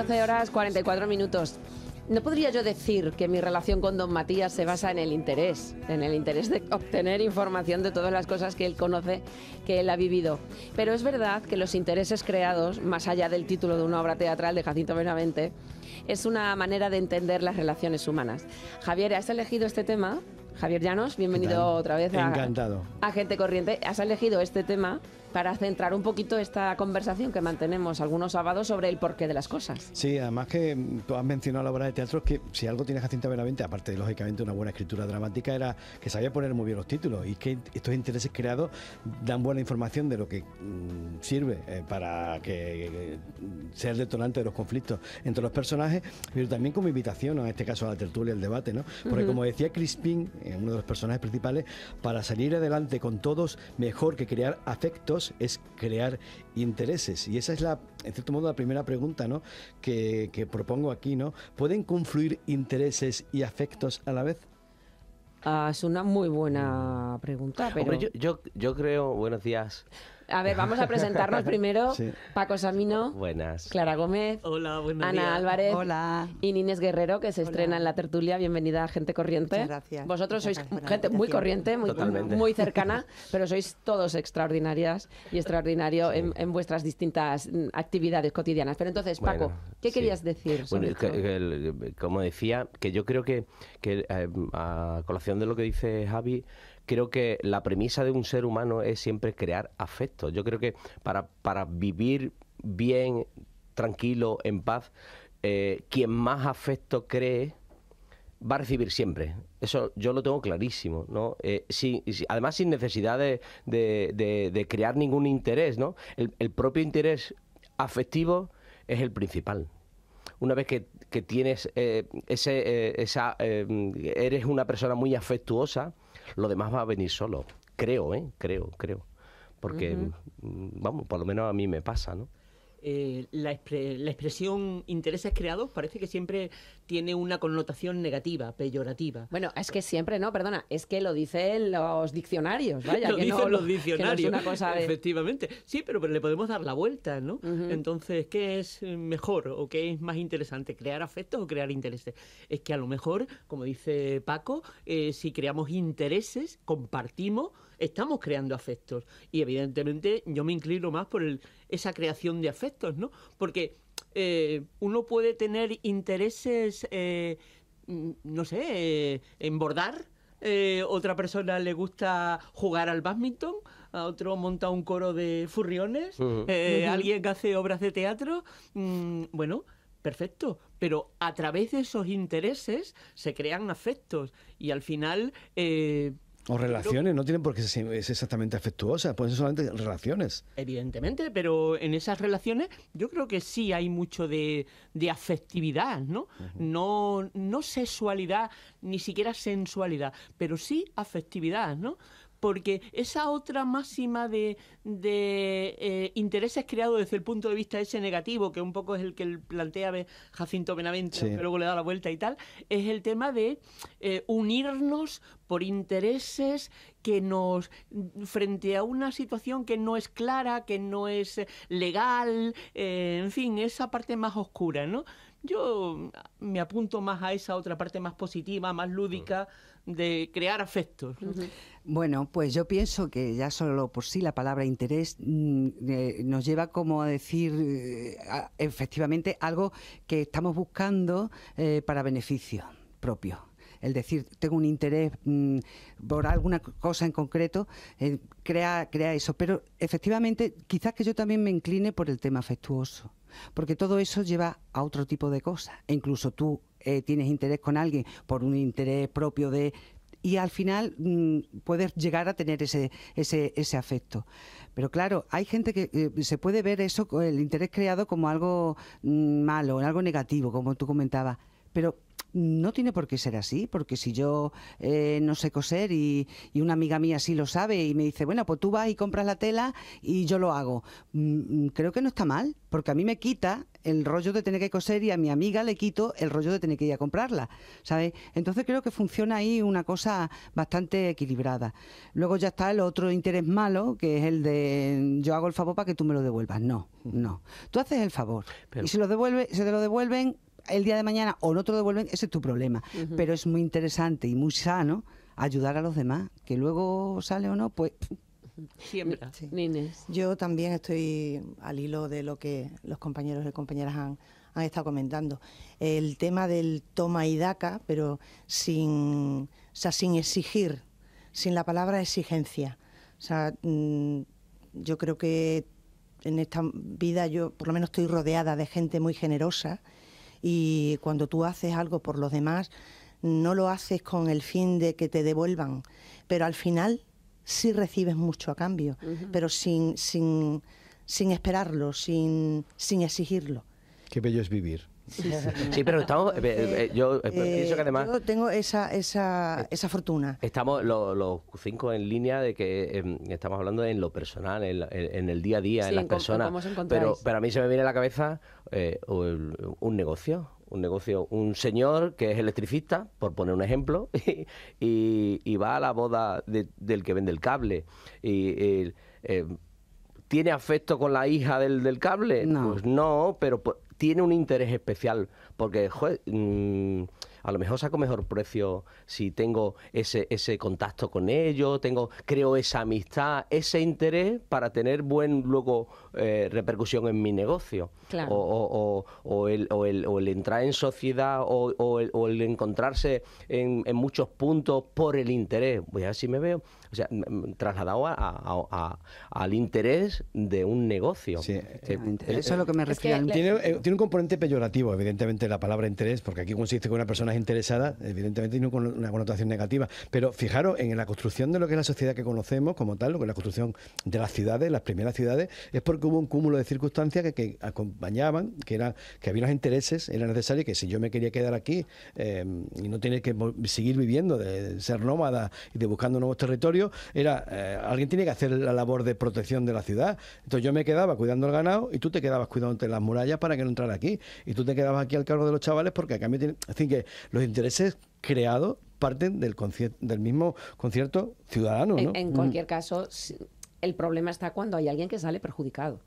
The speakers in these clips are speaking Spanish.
12 horas 44 minutos. No podría yo decir que mi relación con don Matías se basa en el interés, en el interés de obtener información de todas las cosas que él conoce, que él ha vivido. Pero es verdad que los intereses creados, más allá del título de una obra teatral de Jacinto Benavente, es una manera de entender las relaciones humanas. Javier, ¿has elegido este tema? Javier Llanos, bienvenido otra vez a, a Gente Corriente. ¿Has elegido este tema? para centrar un poquito esta conversación que mantenemos algunos sábados sobre el porqué de las cosas. Sí, además que tú has mencionado la obra de teatro, que si algo tiene Jacinta Benavente, aparte de lógicamente una buena escritura dramática, era que sabía poner muy bien los títulos y que estos intereses creados dan buena información de lo que mm, sirve eh, para que eh, sea el detonante de los conflictos entre los personajes, pero también como invitación, en este caso a la tertulia, el debate, ¿no? Porque como decía Crispin, eh, uno de los personajes principales, para salir adelante con todos, mejor que crear afectos es crear intereses. Y esa es la, en cierto modo, la primera pregunta ¿no? que, que propongo aquí, ¿no? ¿Pueden confluir intereses y afectos a la vez? Ah, es una muy buena pregunta. yo creo, buenos días. A ver, vamos a presentarnos primero. Paco Samino. Buenas. Clara Gómez. Hola, Ana Álvarez. Hola. Y Nines Guerrero, que se estrena en la tertulia. Bienvenida Gente Corriente. gracias. Vosotros sois gente muy corriente, muy, cercana, pero sois todos extraordinarias y extraordinario en, vuestras distintas actividades cotidianas. Pero entonces, Paco, ¿qué querías decir? como decía, que yo creo que, eh, a colación de lo que dice Javi, creo que la premisa de un ser humano es siempre crear afecto. Yo creo que para, vivir bien, tranquilo, en paz, eh, quien más afecto cree va a recibir siempre. Eso yo lo tengo clarísimo, ¿no? Eh, además sin necesidad de, de, crear ningún interés, ¿no? El, propio interés afectivo es el principal. Una vez que, tienes eh, ese, esa, eres una persona muy afectuosa, lo demás va a venir solo. Creo, ¿eh? Creo, creo. Porque, mm, vamos, por lo menos a mí me pasa, ¿no? Eh, la, expresión intereses creados parece que siempre tiene una connotación negativa, peyorativa. Bueno, es que siempre, no, perdona, es que lo dicen los diccionarios, vaya. lo dicen los diccionarios, efectivamente. Sí, pero, le podemos dar la vuelta, ¿no? Entonces, ¿qué es eh, mejor o qué es más interesante, crear afectos o crear intereses? Es que a lo mejor, como dice Paco, eh, si creamos intereses, compartimos estamos creando afectos. Y evidentemente yo me inclino más por esa creación de afectos, ¿no? Porque eh, uno puede tener intereses, eh, mm, no sé, en eh, bordar. otra persona le gusta jugar al badminton, a otro monta un coro de furriones, ...alguien que hace obras de teatro. Mm, bueno, perfecto, pero a través de esos intereses se crean afectos y al final o relaciones, no tienen por qué ser exactamente afectuosas, pueden ser solamente relaciones. Evidentemente, pero en esas relaciones yo creo que sí hay mucho de, afectividad, ¿no? ¿no? No sexualidad, ni siquiera sensualidad, pero sí afectividad, ¿no? porque esa otra máxima de, eh, intereses creados desde el punto de vista ese negativo, que un poco es el que plantea Jacinto Benavente, que luego le da la vuelta y tal, es el tema de eh, unirnos por intereses que nos frente a una situación que no es clara, que no es eh, legal, en fin, esa parte más oscura, ¿no? Yo mm, me apunto más a esa otra parte más positiva, más lúdica de crear afectos. Bueno, pues yo pienso que ya solo por sí la palabra interés mm, eh, nos lleva como a decir eh, efectivamente algo que estamos buscando eh, para beneficio propio el decir tengo un interés mm, por alguna cosa en concreto, crea, crea eso. Pero efectivamente, quizás que yo también me incline por el tema afectuoso porque todo eso lleva a otro tipo de cosas. E incluso tú eh, tienes interés con alguien por un interés propio de y al final mm, puedes llegar a tener ese, ese, ese afecto. Pero claro, hay gente que eh, se puede ver eso, el interés creado como algo malo mm, malo, algo negativo, como tú comentabas. Pero no tiene por qué ser así, porque si yo eh, no sé coser y, una amiga mía sí lo sabe y me dice, bueno, pues tú vas y compras la tela y yo lo hago, mm, mm, creo que no está mal, porque a mí me quita el rollo de tener que coser y a mi amiga le quito el rollo de tener que ir a comprarla, ¿sabes? Entonces creo que funciona ahí una cosa bastante equilibrada. Luego ya está el otro interés malo, que es el de yo hago el favor para que tú me lo devuelvas. No, no. Tú haces el favor y si lo devuelve, se te lo devuelven el día de mañana o no te devuelven, ese es tu problema. Pero es muy interesante y muy sano ayudar a los demás, que luego sale o no, pues... siempre. Sí. Yo también estoy al hilo de lo que los compañeros y compañeras han, han estado comentando. El tema del toma y daca, pero sin, o sea, sin exigir, sin la palabra exigencia. O sea, mm, yo creo que en esta vida yo por lo menos estoy rodeada de gente muy generosa y cuando tú haces algo por los demás, no lo haces con el fin de que te devuelvan, pero al final sí recibes mucho a cambio, pero sin, sin, sin esperarlo, sin, sin exigirlo. Qué bello es vivir. Sí, pero estamos. Eh, eh, eh, yo pues, pienso que además. Yo tengo esa, esa, esa fortuna. Estamos los, cinco en línea de que em, estamos hablando en lo personal, en, el día a día, en las personas. Pero, pero a mí se me viene a la cabeza un negocio. Un negocio, un señor que es electricista, por poner un ejemplo, y, va a la boda del que vende el cable. Y tiene afecto con la hija del, del cable? Pues no, pero pues, tiene un interés especial, porque mm, a lo mejor saco mejor precio si tengo ese, ese contacto con ellos, tengo, creo esa amistad, ese interés para tener buen luego eh, repercusión en mi negocio. O, el, entrar en sociedad o, el, encontrarse en, en muchos puntos por el interés. Voy a ver si me veo o sea, trasladado al interés de un negocio. Este, eh, eh, eso es lo que me refiero. Eh, tiene, un componente peyorativo, evidentemente, la palabra interés, porque aquí consiste que una persona es interesada, evidentemente tiene una connotación negativa. Pero fijaros, en la construcción de lo que es la sociedad que conocemos como tal, lo que es la construcción de las ciudades, las primeras ciudades, es porque hubo un cúmulo de circunstancias que, acompañaban, que, era, que había unos intereses, era necesario que si yo me quería quedar aquí y no tener que seguir viviendo, de ser nómada y de buscando nuevos territorios, era, eh, alguien tiene que hacer la labor de protección de la ciudad. Entonces yo me quedaba cuidando el ganado y tú te quedabas cuidándote las murallas para que no entrara aquí. Y tú te quedabas aquí al cargo de los chavales porque a cambio que los intereses creados parten del, del mismo concierto ciudadano. En, mm. cualquier caso, el problema está cuando hay alguien que sale perjudicado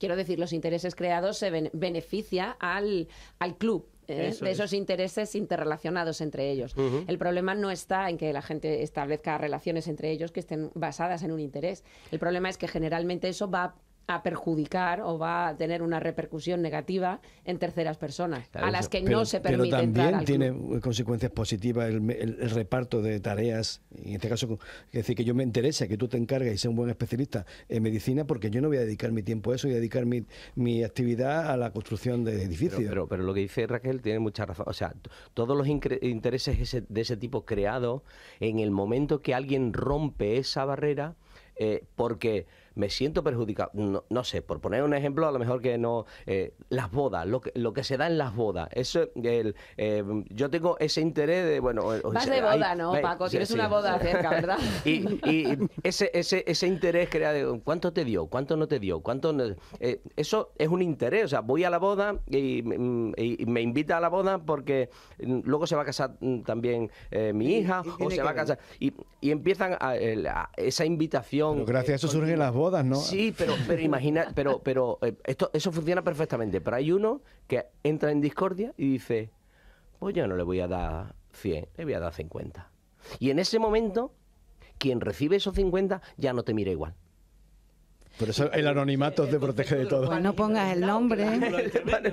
quiero decir, los intereses creados se benefician beneficia al, al club, ¿eh? de esos intereses interrelacionados entre ellos. El problema no está en que la gente establezca relaciones entre ellos que estén basadas en un interés. El problema es que generalmente eso va a perjudicar o va a tener una repercusión negativa en terceras personas, a las que no se permite Pero también tiene consecuencias positivas el, reparto de tareas. En este caso, es decir, que yo me interesa que tú te encargues y seas un buen especialista en medicina, porque yo no voy a dedicar mi tiempo a eso y dedicar mi, mi actividad a la construcción de edificios. Pero, lo que dice Raquel tiene mucha razón. O sea, todos los intereses de ese tipo creados, en el momento que alguien rompe esa barrera, eh, porque me siento perjudicado. No, sé, por poner un ejemplo, a lo mejor que no. Eh, las bodas, lo que, lo que se da en las bodas. Eso, eh, yo tengo ese interés de, bueno. Vas de boda, ¿no, Paco? Tienes una boda cerca, ¿verdad? y, ese, ese, ese interés crea de cuánto te dio, cuánto no te dio, cuánto. Eh, eso es un interés. O sea, voy a la boda y, mm, me invita a la boda porque mm, luego se va a casar mm, también mi hija o se va a casar. Y, empiezan a, esa invitación. gracias eso eso en las bodas Sí, pero, pero imagina, pero, pero eh, esto, eso funciona perfectamente. Pero hay uno que entra en discordia y dice, pues yo no le voy a dar 100, le voy a dar 50. Y en ese momento, quien recibe esos 50 ya no te mira igual. Por eso, el anonimato te protege de todo. Pues no pongas el nombre. bueno,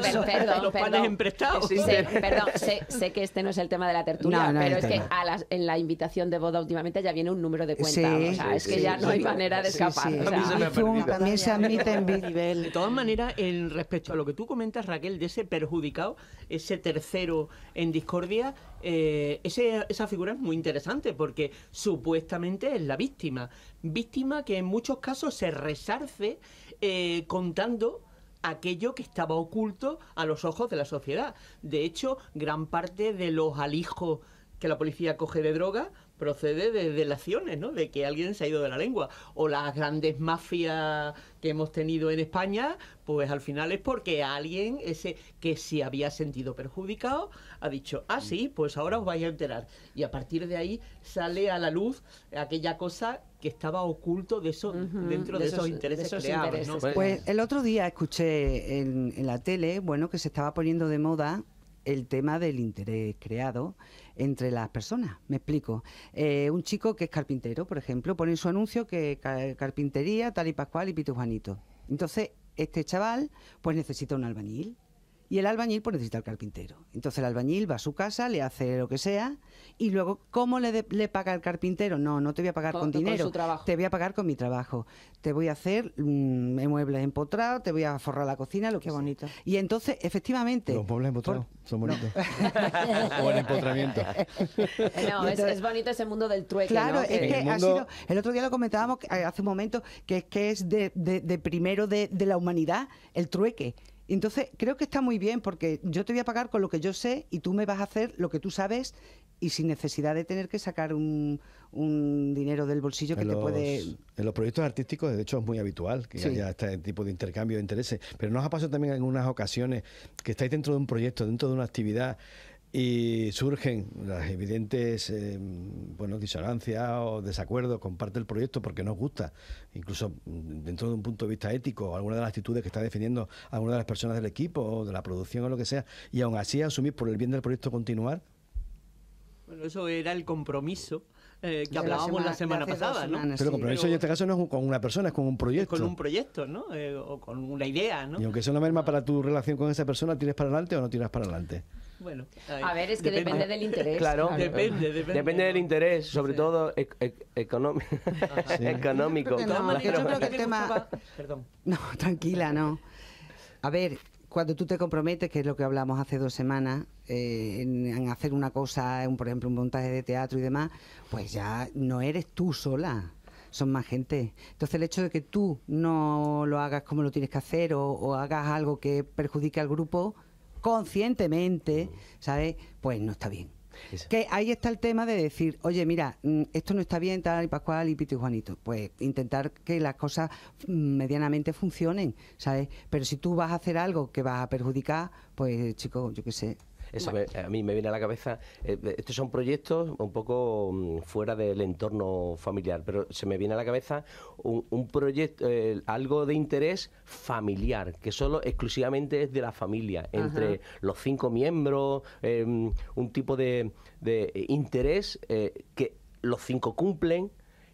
pero, perdón, los panes emprestados. Sí, perdón, sé, que este no es el tema de la tertulia, pero es que a en la invitación de boda últimamente ya viene un número de cuenta. Sí, o sea, es que ya no hay manera de escapar. también se admite en nivel. De todas maneras, en respecto a lo que tú comentas, Raquel, de ese perjudicado, ese tercero en discordia, eh, ese, esa figura es muy interesante porque supuestamente es la víctima, víctima que en muchos casos se resarce eh, contando aquello que estaba oculto a los ojos de la sociedad. De hecho, gran parte de los alijos que la policía coge de droga procede de delaciones, ¿no? De que alguien se ha ido de la lengua. O las grandes mafias que hemos tenido en España, pues al final es porque alguien ese que se había sentido perjudicado ha dicho, ah, sí, pues ahora os vais a enterar. Y a partir de ahí sale a la luz aquella cosa que estaba oculto de eso, dentro de, esos, intereses sociales creados. Pues el otro día escuché en, en, la tele, bueno, que se estaba poniendo de moda el tema del interés creado entre las personas. Me explico. Eh, un chico que es carpintero, por ejemplo, pone en su anuncio que carpintería, tal y pascual y pito Juanito. Entonces, este chaval, pues necesita un albañil y el albañil pues necesita al carpintero. Entonces el albañil va a su casa, le hace lo que sea y luego ¿cómo le, paga el carpintero? No, no te voy a pagar con, dinero, te voy a pagar con mi trabajo. Te voy a hacer mm, muebles empotrados, te voy a forrar la cocina, lo que Qué bonito. Y entonces, efectivamente... Los muebles empotrados son bonitos. o el empotramiento. No, es, bonito ese mundo del trueque. Claro, es que el, ha sido, el otro día lo comentábamos eh, hace un momento, que es que es de, primero de, de la humanidad el trueque. Entonces, creo que está muy bien porque yo te voy a pagar con lo que yo sé y tú me vas a hacer lo que tú sabes y sin necesidad de tener que sacar un, dinero del bolsillo que te puede... En los proyectos artísticos, de hecho, es muy habitual que haya este tipo de intercambio de intereses. Pero nos ha pasado también en unas ocasiones que estáis dentro de un proyecto, dentro de una actividad y surgen las evidentes em, bueno, disonancias o desacuerdos con parte del proyecto porque nos gusta, incluso mm, dentro de un punto de vista ético, alguna de las actitudes que está defendiendo alguna de las personas del equipo o de la producción o lo que sea, y aún así asumir por el bien del proyecto continuar? Bueno, eso era el compromiso. Eh, que hablábamos la semana, pasada, pero el compromiso en este caso no es con una persona, es con un proyecto. Con un proyecto, ¿no? Eh, o con una idea, ¿no? Y aunque eso no merma para tu relación con esa persona, ¿tienes para adelante o no tiras para adelante? Bueno, a ver, es que depende, del interés. Claro, Depende, del interés, sobre todo e-, e-, económico. económico. no, Perdón. No, tranquila, no. A ver, cuando tú te comprometes, que es lo que hablamos hace dos semanas, eh, en, hacer una cosa, un, por ejemplo, un montaje de teatro y demás, pues ya no eres tú sola, son más gente. Entonces el hecho de que tú no lo hagas como lo tienes que hacer o, o hagas algo que perjudique al grupo, conscientemente, mm. ¿sabes? Pues no está bien. Que ahí está el tema de decir, oye, mira, mm, esto no está bien, tal y Pascual y Pito y Juanito. Pues intentar que las cosas mm, medianamente funcionen, ¿sabes? Pero si tú vas a hacer algo que vas a perjudicar, pues chico, yo qué sé, a mí me viene a la cabeza. Eh, estos son proyectos un poco mm, fuera del entorno familiar, pero se me viene a la cabeza un, proyecto, eh, algo de interés familiar, que solo exclusivamente es de la familia, entre los cinco miembros, em, un tipo de interés eh, que los cinco cumplen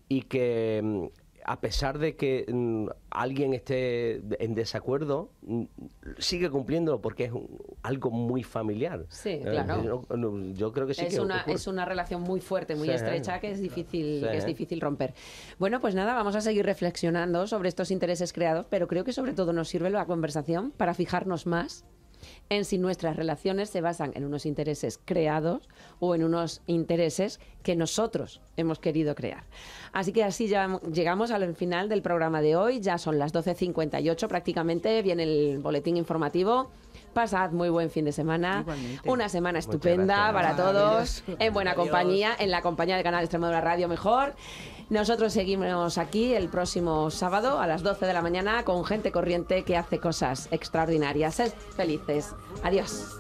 y que mm, a pesar de que mm, alguien esté en desacuerdo, mm, sigue cumpliéndolo porque es algo muy familiar. Sí, eh, claro. yo, creo que sí. Es, una, es una relación muy fuerte, muy estrecha, que es, difícil, que es difícil romper. Bueno, pues nada, vamos a seguir reflexionando sobre estos intereses creados, pero creo que sobre todo nos sirve la conversación para fijarnos más en si nuestras relaciones se basan en unos intereses creados o en unos intereses que nosotros hemos querido crear. Así que así llegamos al final del programa de hoy. Ya son las 12.58 prácticamente, viene el boletín informativo. Pasad muy buen fin de semana. Una semana estupenda para todos. En buena compañía, en la compañía del canal Extremadura Radio Mejor. Nosotros seguimos aquí el próximo sábado a las 12 de la mañana con gente corriente que hace cosas extraordinarias. Sed felices. Adiós.